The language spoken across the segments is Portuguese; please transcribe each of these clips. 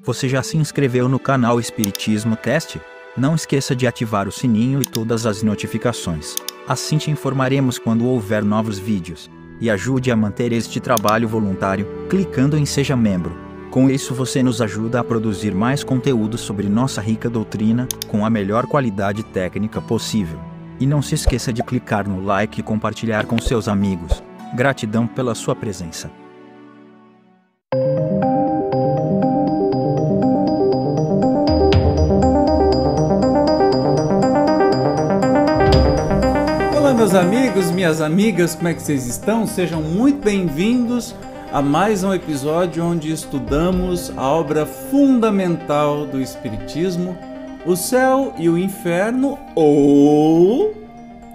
Você já se inscreveu no canal Espiritismo Cast? Não esqueça de ativar o sininho e todas as notificações. Assim te informaremos quando houver novos vídeos. E ajude a manter este trabalho voluntário, clicando em Seja Membro. Com isso você nos ajuda a produzir mais conteúdo sobre nossa rica doutrina, com a melhor qualidade técnica possível. E não se esqueça de clicar no like e compartilhar com seus amigos. Gratidão pela sua presença. amigos, minhas amigas, como é que vocês estão? Sejam muito bem-vindos a mais um episódio onde estudamos a obra fundamental do Espiritismo, o céu e o inferno, ou,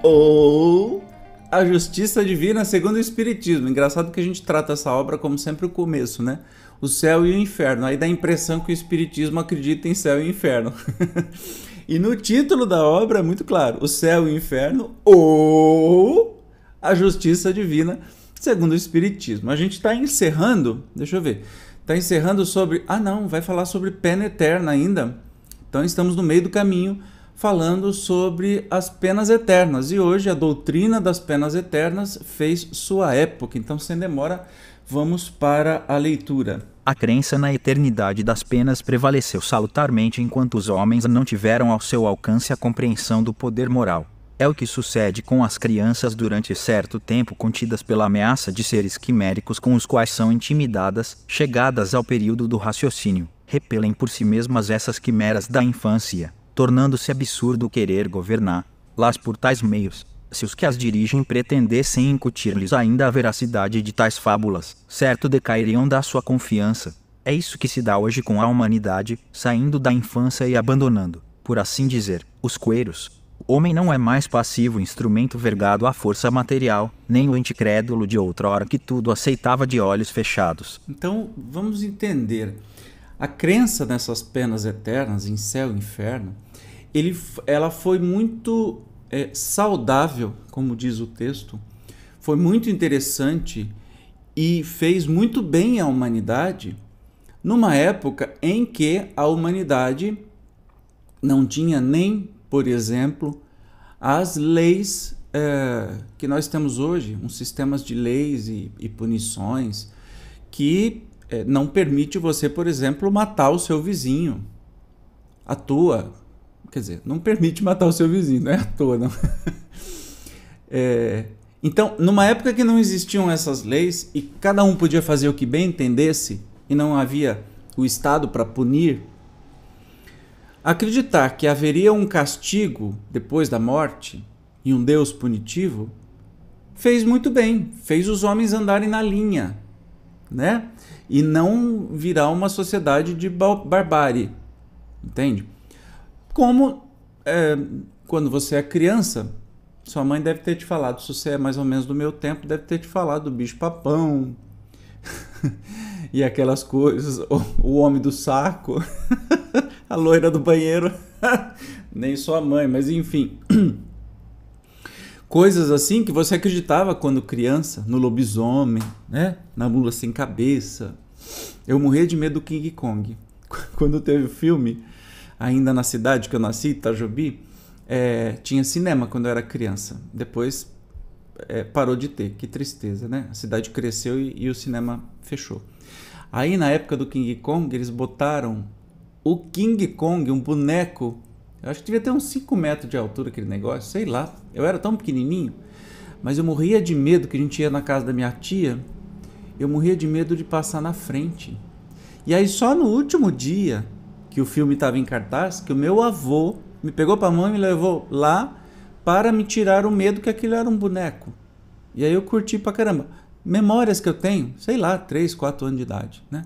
ou a justiça divina segundo o Espiritismo. Engraçado que a gente trata essa obra como sempre o começo, né? O céu e o inferno. Aí dá a impressão que o Espiritismo acredita em céu e inferno. E no título da obra é muito claro: O Céu e o Inferno ou a Justiça Divina, segundo o Espiritismo. A gente está encerrando, deixa eu ver, está encerrando sobre. Ah, não, vai falar sobre pena eterna ainda. Então estamos no meio do caminho falando sobre as penas eternas. E hoje a doutrina das penas eternas fez sua época. Então, sem demora, vamos para a leitura. A crença na eternidade das penas prevaleceu salutarmente enquanto os homens não tiveram ao seu alcance a compreensão do poder moral. É o que sucede com as crianças durante certo tempo contidas pela ameaça de seres quiméricos com os quais são intimidadas, chegadas ao período do raciocínio, repelem por si mesmas essas quimeras da infância, tornando-se absurdo querer governar las por tais meios se os que as dirigem pretendessem incutir-lhes ainda a veracidade de tais fábulas, certo decairiam da sua confiança. É isso que se dá hoje com a humanidade, saindo da infância e abandonando, por assim dizer, os coeiros. O homem não é mais passivo instrumento vergado à força material, nem o anticrédulo de outrora que tudo aceitava de olhos fechados. Então, vamos entender. A crença nessas penas eternas, em céu e inferno, ele, ela foi muito é, saudável, como diz o texto, foi muito interessante e fez muito bem à humanidade numa época em que a humanidade não tinha nem, por exemplo, as leis é, que nós temos hoje, uns sistemas de leis e, e punições que é, não permite você, por exemplo, matar o seu vizinho. A tua Quer dizer, não permite matar o seu vizinho, não é à toa, não. é, então, numa época que não existiam essas leis e cada um podia fazer o que bem entendesse e não havia o Estado para punir, acreditar que haveria um castigo depois da morte e um Deus punitivo fez muito bem, fez os homens andarem na linha, né? E não virar uma sociedade de barbárie, entende? Como é, quando você é criança, sua mãe deve ter te falado, se você é mais ou menos do meu tempo, deve ter te falado do bicho-papão e aquelas coisas, o, o homem do saco, a loira do banheiro, nem sua mãe, mas enfim. Coisas assim que você acreditava quando criança, no lobisomem, né? Na mula sem cabeça. Eu morria de medo do King Kong. Quando teve o filme, ainda na cidade que eu nasci, Itajubi, é, tinha cinema quando eu era criança. Depois é, parou de ter, que tristeza, né? A cidade cresceu e, e o cinema fechou. Aí na época do King Kong, eles botaram o King Kong, um boneco. Eu acho que devia ter uns 5 metros de altura aquele negócio, sei lá. Eu era tão pequenininho, mas eu morria de medo que a gente ia na casa da minha tia. Eu morria de medo de passar na frente. E aí só no último dia que o filme estava em cartaz, que o meu avô me pegou para a mão e me levou lá para me tirar o medo que aquilo era um boneco. E aí eu curti pra caramba. Memórias que eu tenho, sei lá, 3, 4 anos de idade, né?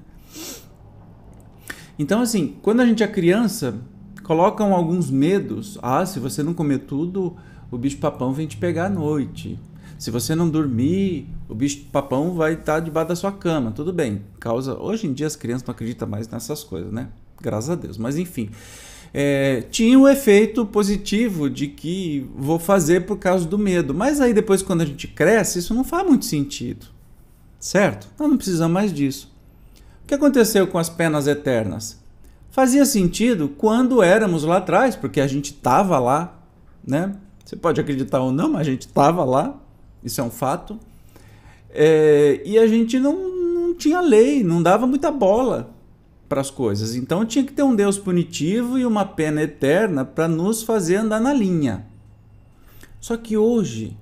Então assim, quando a gente é criança, colocam alguns medos. Ah, se você não comer tudo, o bicho papão vem te pegar à noite. Se você não dormir, o bicho papão vai estar tá debaixo da sua cama. Tudo bem. Causa, hoje em dia as crianças não acreditam mais nessas coisas, né? graças a Deus. Mas enfim. É, tinha o efeito positivo de que vou fazer por causa do medo. Mas aí depois, quando a gente cresce, isso não faz muito sentido. Certo? Nós não precisamos mais disso. O que aconteceu com as penas eternas? Fazia sentido quando éramos lá atrás, porque a gente estava lá, né? Você pode acreditar ou não, mas a gente estava lá, isso é um fato. É, e a gente não, não tinha lei, não dava muita bola para as coisas. Então tinha que ter um Deus punitivo e uma pena eterna para nos fazer andar na linha. Só que hoje,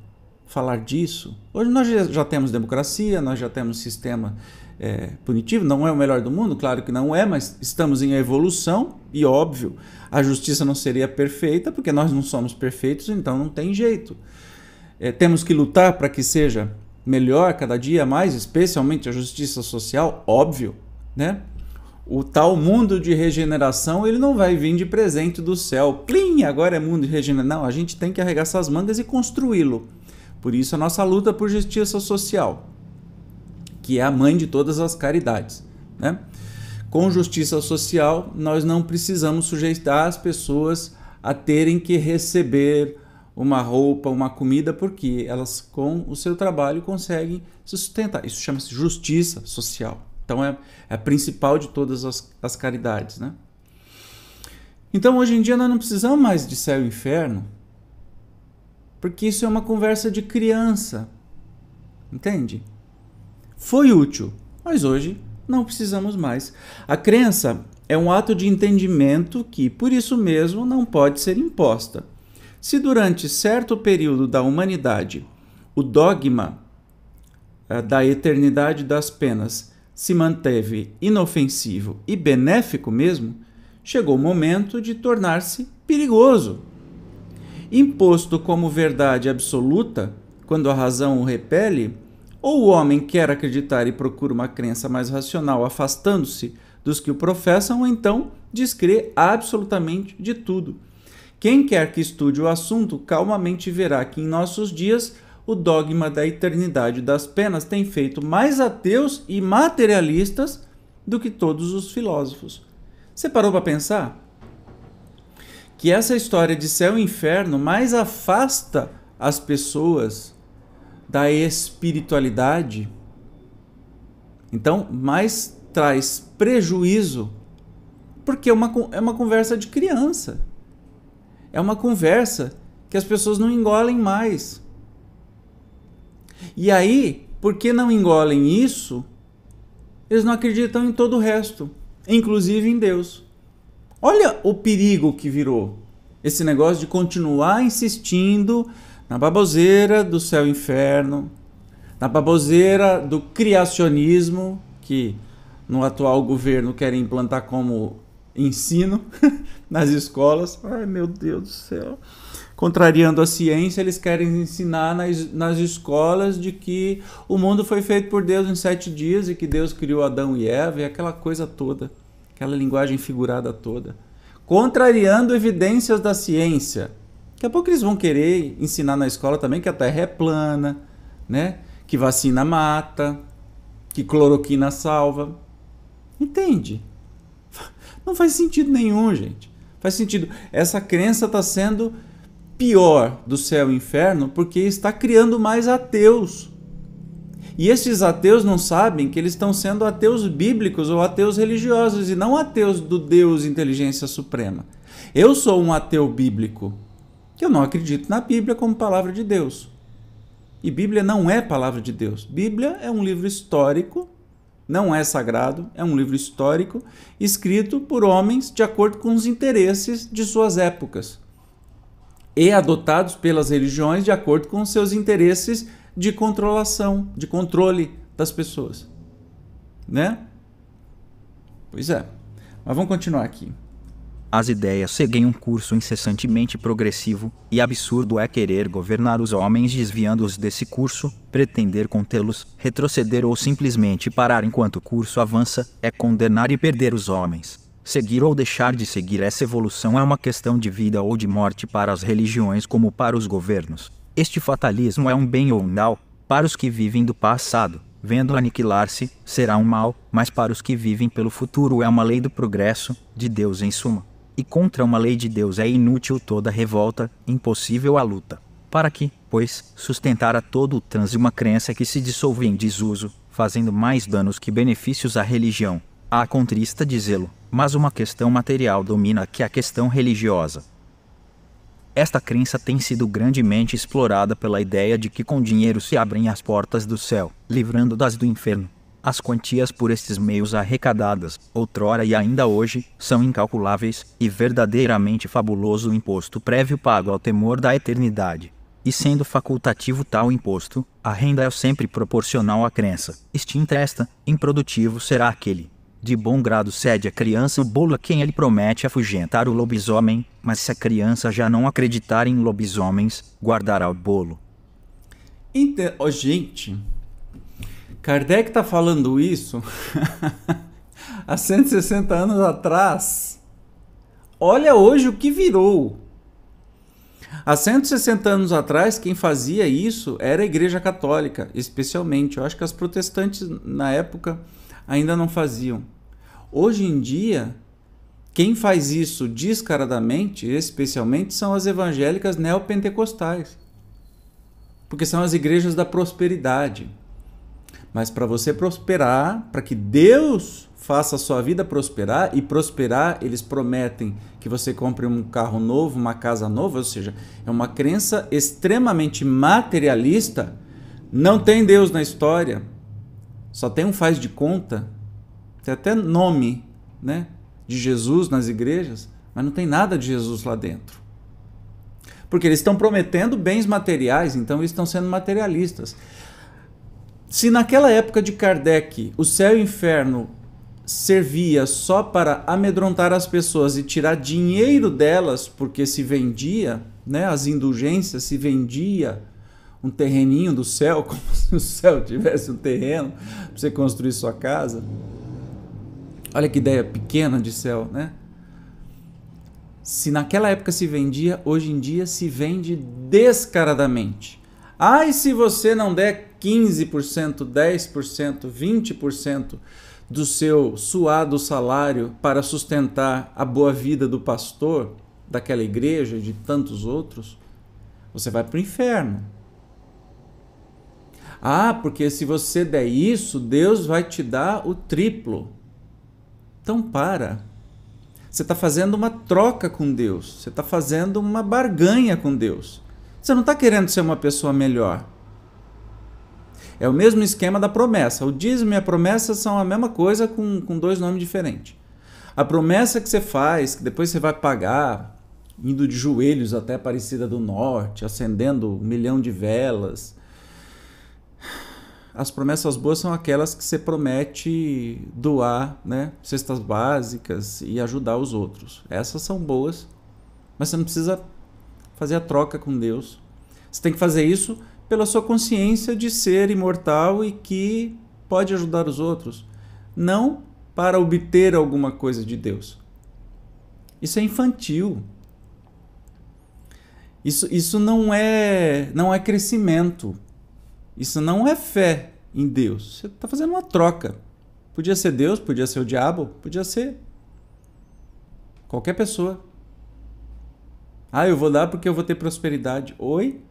falar disso, hoje nós já temos democracia, nós já temos sistema é, punitivo, não é o melhor do mundo, claro que não é, mas estamos em evolução e óbvio, a justiça não seria perfeita porque nós não somos perfeitos, então não tem jeito. É, temos que lutar para que seja melhor cada dia mais, especialmente a justiça social, óbvio, né? o tal mundo de regeneração ele não vai vir de presente do céu. Plim, agora é mundo de regeneração. Não, a gente tem que arregaçar as mangas e construí-lo. Por isso a nossa luta por justiça social, que é a mãe de todas as caridades. Né? Com justiça social, nós não precisamos sujeitar as pessoas a terem que receber uma roupa, uma comida, porque elas com o seu trabalho conseguem se sustentar. Isso chama-se justiça social. Então é, é a principal de todas as, as caridades, né? Então hoje em dia nós não precisamos mais de céu e inferno, porque isso é uma conversa de criança, entende? Foi útil, mas hoje não precisamos mais. A crença é um ato de entendimento que, por isso mesmo, não pode ser imposta. Se durante certo período da humanidade o dogma eh, da eternidade das penas se manteve inofensivo e benéfico mesmo, chegou o momento de tornar-se perigoso. Imposto como verdade absoluta, quando a razão o repele, ou o homem quer acreditar e procura uma crença mais racional, afastando-se dos que o professam, ou então descrê absolutamente de tudo. Quem quer que estude o assunto calmamente verá que em nossos dias o dogma da eternidade das penas tem feito mais ateus e materialistas do que todos os filósofos. Você parou para pensar? Que essa história de céu e inferno mais afasta as pessoas da espiritualidade, então mais traz prejuízo, porque é uma, é uma conversa de criança. É uma conversa que as pessoas não engolem mais. E aí, porque não engolem isso, eles não acreditam em todo o resto, inclusive em Deus. Olha o perigo que virou esse negócio de continuar insistindo na baboseira do céu e inferno, na baboseira do criacionismo que no atual governo querem implantar como ensino nas escolas. Ai, meu Deus do céu contrariando a ciência, eles querem ensinar nas, nas escolas de que o mundo foi feito por Deus em sete dias e que Deus criou Adão e Eva e aquela coisa toda, aquela linguagem figurada toda. Contrariando evidências da ciência. Daqui a pouco eles vão querer ensinar na escola também que a Terra é plana, né? que vacina mata, que cloroquina salva. Entende? Não faz sentido nenhum, gente. Faz sentido. Essa crença está sendo pior do céu e inferno porque está criando mais ateus. E esses ateus não sabem que eles estão sendo ateus bíblicos ou ateus religiosos e não ateus do Deus inteligência suprema. Eu sou um ateu bíblico, que eu não acredito na Bíblia como palavra de Deus. E Bíblia não é palavra de Deus. Bíblia é um livro histórico, não é sagrado, é um livro histórico escrito por homens de acordo com os interesses de suas épocas e adotados pelas religiões de acordo com seus interesses de controlação, de controle das pessoas. Né? Pois é. Mas vamos continuar aqui. As ideias seguem um curso incessantemente progressivo, e absurdo é querer governar os homens desviando-os desse curso, pretender contê-los, retroceder ou simplesmente parar enquanto o curso avança, é condenar e perder os homens. Seguir ou deixar de seguir essa evolução é uma questão de vida ou de morte para as religiões como para os governos. Este fatalismo é um bem ou um mal, para os que vivem do passado, vendo aniquilar-se, será um mal, mas para os que vivem pelo futuro é uma lei do progresso, de Deus em suma. E contra uma lei de Deus é inútil toda revolta, impossível a luta. Para que, pois, sustentar a todo o transe uma crença que se dissolve em desuso, fazendo mais danos que benefícios à religião? Há contrista dizê-lo mas uma questão material domina que a questão religiosa. Esta crença tem sido grandemente explorada pela ideia de que com dinheiro se abrem as portas do céu, livrando das do inferno. As quantias por estes meios arrecadadas, outrora e ainda hoje, são incalculáveis, e verdadeiramente fabuloso o imposto prévio pago ao temor da eternidade. E sendo facultativo tal imposto, a renda é sempre proporcional à crença. Extinta esta, improdutivo será aquele de bom grado cede a criança o bolo a quem ele promete é afugentar o lobisomem, mas se a criança já não acreditar em lobisomens, guardará o bolo. Então, oh, gente, Kardec está falando isso há 160 anos atrás. Olha hoje o que virou. Há 160 anos atrás, quem fazia isso era a Igreja Católica, especialmente. Eu acho que as protestantes na época ainda não faziam. Hoje em dia, quem faz isso descaradamente, especialmente, são as evangélicas neopentecostais. Porque são as igrejas da prosperidade. Mas para você prosperar, para que Deus faça a sua vida prosperar, e prosperar, eles prometem que você compre um carro novo, uma casa nova, ou seja, é uma crença extremamente materialista. Não tem Deus na história, só tem um faz de conta tem até nome né, de Jesus nas igrejas, mas não tem nada de Jesus lá dentro. Porque eles estão prometendo bens materiais, então eles estão sendo materialistas. Se naquela época de Kardec o céu e o inferno servia só para amedrontar as pessoas e tirar dinheiro delas, porque se vendia, né, as indulgências se vendia um terreninho do céu, como se o céu tivesse um terreno para você construir sua casa. Olha que ideia pequena de céu, né? Se naquela época se vendia, hoje em dia se vende descaradamente. Ai, ah, se você não der 15%, 10%, 20% do seu suado salário para sustentar a boa vida do pastor, daquela igreja e de tantos outros, você vai para o inferno. Ah, porque se você der isso, Deus vai te dar o triplo. Então para. Você está fazendo uma troca com Deus. Você está fazendo uma barganha com Deus. Você não está querendo ser uma pessoa melhor. É o mesmo esquema da promessa. O dízimo e a promessa são a mesma coisa com, com dois nomes diferentes. A promessa que você faz, que depois você vai pagar, indo de joelhos até Aparecida do Norte, acendendo um milhão de velas, as promessas boas são aquelas que você promete doar, né? Cestas básicas e ajudar os outros. Essas são boas, mas você não precisa fazer a troca com Deus. Você tem que fazer isso pela sua consciência de ser imortal e que pode ajudar os outros, não para obter alguma coisa de Deus. Isso é infantil. Isso, isso não é não é crescimento. Isso não é fé em Deus. Você está fazendo uma troca. Podia ser Deus, podia ser o diabo, podia ser qualquer pessoa. Ah, eu vou dar porque eu vou ter prosperidade. Oi?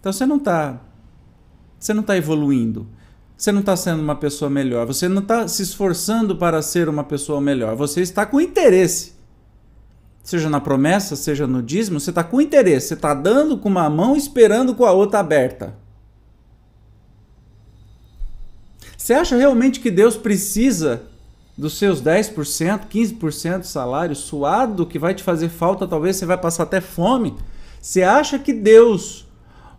Então você não está você não está evoluindo. Você não está sendo uma pessoa melhor. Você não está se esforçando para ser uma pessoa melhor. Você está com interesse seja na promessa, seja no dízimo, você está com interesse, você está dando com uma mão esperando com a outra aberta. Você acha realmente que Deus precisa dos seus 10%, 15% de salário suado que vai te fazer falta, talvez você vai passar até fome? Você acha que Deus,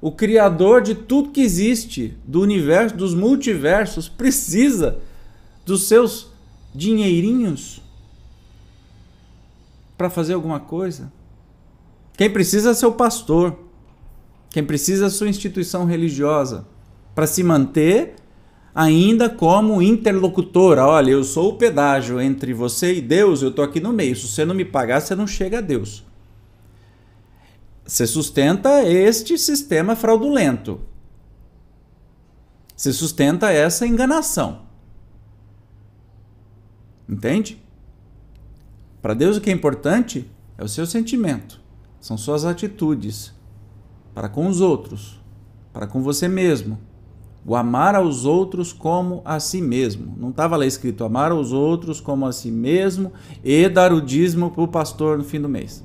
o criador de tudo que existe, do universo, dos multiversos, precisa dos seus dinheirinhos? para fazer alguma coisa. Quem precisa é seu pastor. Quem precisa é sua instituição religiosa para se manter ainda como interlocutora. Ah, olha, eu sou o pedágio entre você e Deus, eu tô aqui no meio. Se você não me pagar, você não chega a Deus. Você sustenta este sistema fraudulento. Você sustenta essa enganação. Entende? Para Deus o que é importante é o seu sentimento, são suas atitudes para com os outros, para com você mesmo. O amar aos outros como a si mesmo. Não estava lá escrito amar aos outros como a si mesmo e dar o dízimo para o pastor no fim do mês.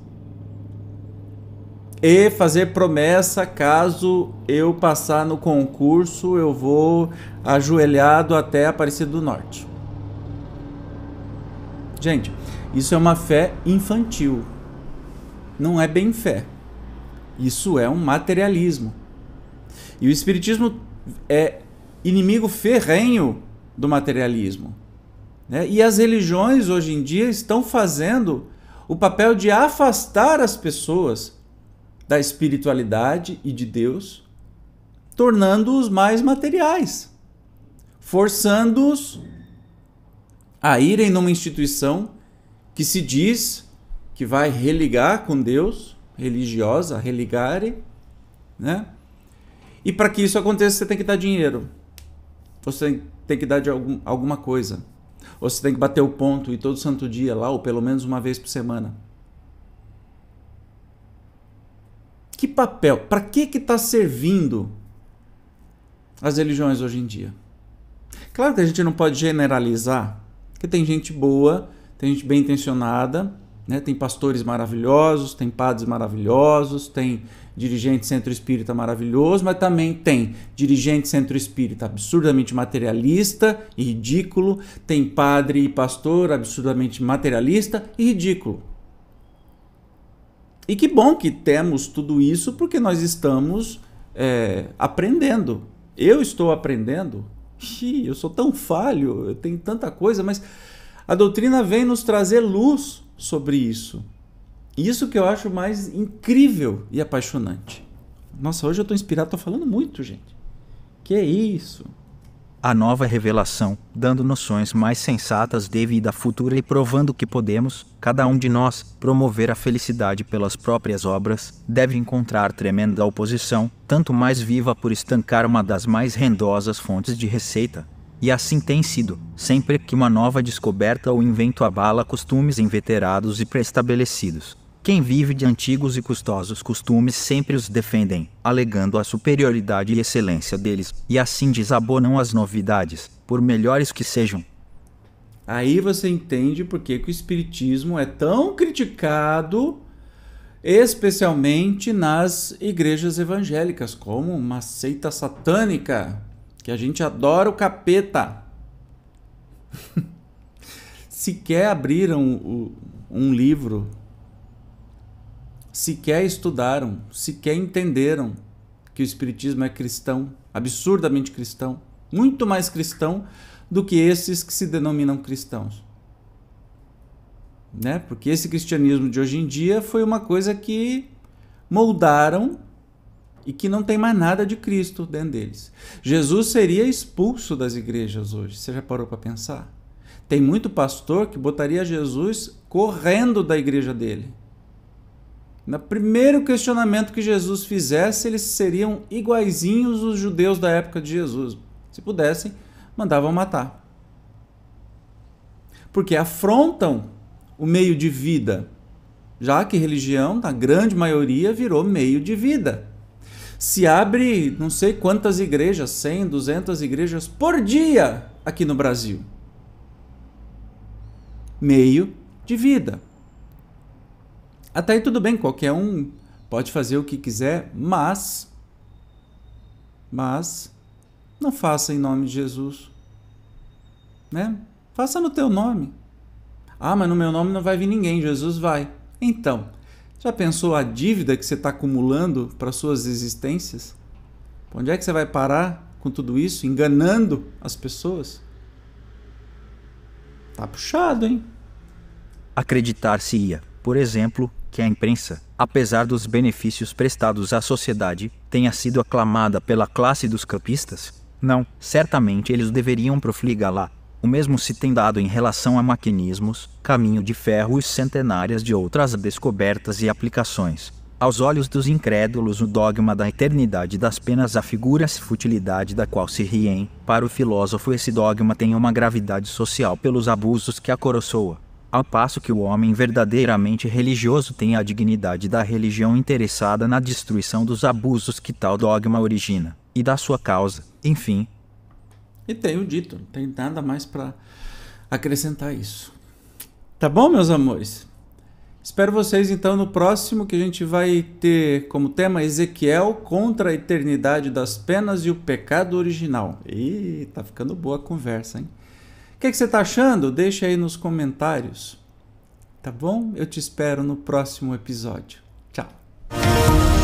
E fazer promessa caso eu passar no concurso, eu vou ajoelhado até Aparecida do Norte. Gente, isso é uma fé infantil. Não é bem fé. Isso é um materialismo. E o Espiritismo é inimigo ferrenho do materialismo. Né? E as religiões hoje em dia estão fazendo o papel de afastar as pessoas da espiritualidade e de Deus, tornando-os mais materiais, forçando-os a irem numa instituição que se diz que vai religar com Deus, religiosa, religare, né? E para que isso aconteça, você tem que dar dinheiro. Você tem que dar de algum, alguma coisa. Ou você tem que bater o ponto e todo santo dia lá, ou pelo menos uma vez por semana. Que papel? Para que que está servindo as religiões hoje em dia? Claro que a gente não pode generalizar, porque tem gente boa tem gente bem intencionada, né? tem pastores maravilhosos, tem padres maravilhosos, tem dirigente centro espírita maravilhoso, mas também tem dirigente centro espírita absurdamente materialista e ridículo, tem padre e pastor absurdamente materialista e ridículo. E que bom que temos tudo isso porque nós estamos é, aprendendo. Eu estou aprendendo. Xiii, eu sou tão falho, eu tenho tanta coisa, mas a doutrina vem nos trazer luz sobre isso. Isso que eu acho mais incrível e apaixonante. Nossa, hoje eu estou inspirado, estou falando muito, gente. Que é isso? A nova revelação, dando noções mais sensatas de vida futura e provando que podemos, cada um de nós, promover a felicidade pelas próprias obras, deve encontrar tremenda oposição, tanto mais viva por estancar uma das mais rendosas fontes de receita, e assim tem sido, sempre que uma nova descoberta ou invento abala costumes inveterados e preestabelecidos. Quem vive de antigos e custosos costumes sempre os defendem, alegando a superioridade e excelência deles, e assim desabonam as novidades, por melhores que sejam. Aí você entende por que, que o Espiritismo é tão criticado, especialmente nas igrejas evangélicas, como uma seita satânica que a gente adora o capeta. sequer abriram um livro, sequer estudaram, sequer entenderam que o Espiritismo é cristão, absurdamente cristão, muito mais cristão do que esses que se denominam cristãos. Né? Porque esse cristianismo de hoje em dia foi uma coisa que moldaram e que não tem mais nada de Cristo dentro deles. Jesus seria expulso das igrejas hoje. Você já parou para pensar? Tem muito pastor que botaria Jesus correndo da igreja dele. No primeiro questionamento que Jesus fizesse, eles seriam iguaizinhos os judeus da época de Jesus. Se pudessem, mandavam matar. Porque afrontam o meio de vida, já que religião, na grande maioria, virou meio de vida se abre não sei quantas igrejas, 100, 200 igrejas por dia aqui no Brasil. Meio de vida. Até aí tudo bem, qualquer um pode fazer o que quiser, mas mas não faça em nome de Jesus. Né? Faça no teu nome. Ah, mas no meu nome não vai vir ninguém, Jesus vai. Então, já pensou a dívida que você está acumulando para suas existências? Onde é que você vai parar com tudo isso, enganando as pessoas? Tá puxado, hein? Acreditar-se-ia, por exemplo, que a imprensa, apesar dos benefícios prestados à sociedade, tenha sido aclamada pela classe dos campistas? Não, certamente eles deveriam profligá-la o mesmo se tem dado em relação a maquinismos, caminho de ferro e centenárias de outras descobertas e aplicações. Aos olhos dos incrédulos, o dogma da eternidade das penas afigura-se futilidade da qual se riem. Para o filósofo, esse dogma tem uma gravidade social pelos abusos que a coroçoa. Ao passo que o homem verdadeiramente religioso tem a dignidade da religião interessada na destruição dos abusos que tal dogma origina, e da sua causa. Enfim, e tenho dito, não tem nada mais para acrescentar isso. Tá bom, meus amores? Espero vocês então no próximo que a gente vai ter como tema Ezequiel contra a eternidade das penas e o pecado original. E tá ficando boa a conversa, hein? O que, é que você tá achando? Deixa aí nos comentários. Tá bom? Eu te espero no próximo episódio. Tchau.